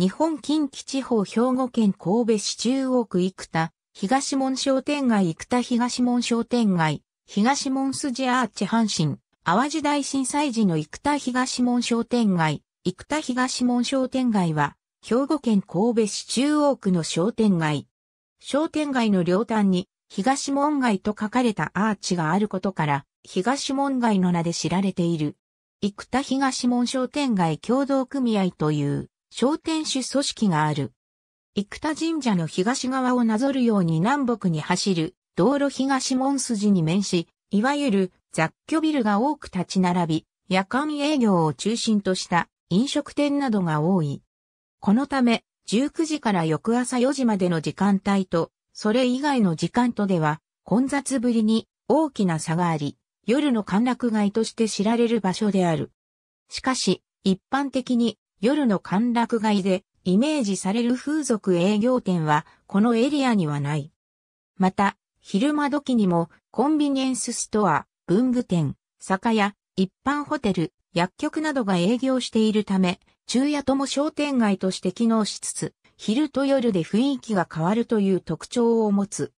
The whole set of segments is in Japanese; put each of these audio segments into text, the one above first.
日本近畿地方兵庫県神戸市中央区生田、東門商店街生田東門商店街、東門筋アーチ阪神、淡路大震災時の生田東門商店街、生田東門商店街は、兵庫県神戸市中央区の商店街。商店街の両端に、東門街と書かれたアーチがあることから、東門街の名で知られている。生田東門商店街協同組合という。商店主組織がある。生田神社の東側をなぞるように南北に走る道路東門筋に面し、いわゆる雑居ビルが多く立ち並び、夜間営業を中心とした飲食店などが多い。このため、19時から翌朝4時までの時間帯と、それ以外の時間とでは、混雑ぶりに大きな差があり、夜の歓楽街として知られる場所である。しかし、一般的に夜の歓楽街でイメージされる風俗営業店はこのエリアにはない。また、昼間時にもコンビニエンスストア、文具店、酒屋、一般ホテル、薬局などが営業しているため、昼夜とも商店街として機能しつつ、昼と夜で雰囲気が変わるという特徴を持つ。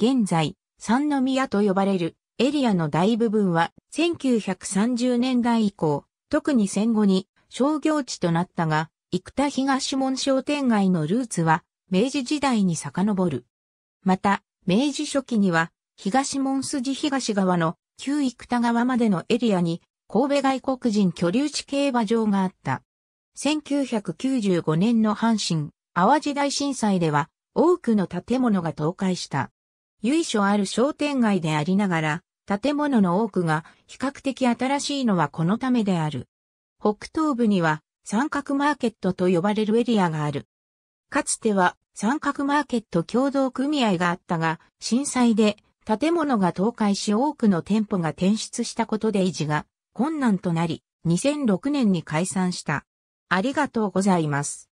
現在、三宮と呼ばれるエリアの大部分は1930年代以降、特に戦後に商業地となったが、生田東門商店街のルーツは明治時代に遡る。また、明治初期には東門筋東側の旧生田側までのエリアに神戸外国人居留地競馬場があった。1995年の阪神、淡路大震災では多くの建物が倒壊した。由緒ある商店街でありながら、建物の多くが比較的新しいのはこのためである。北東部には三角マーケットと呼ばれるエリアがある。かつては三角マーケット共同組合があったが、震災で建物が倒壊し多くの店舗が転出したことで維持が困難となり、2006年に解散した。ありがとうございます。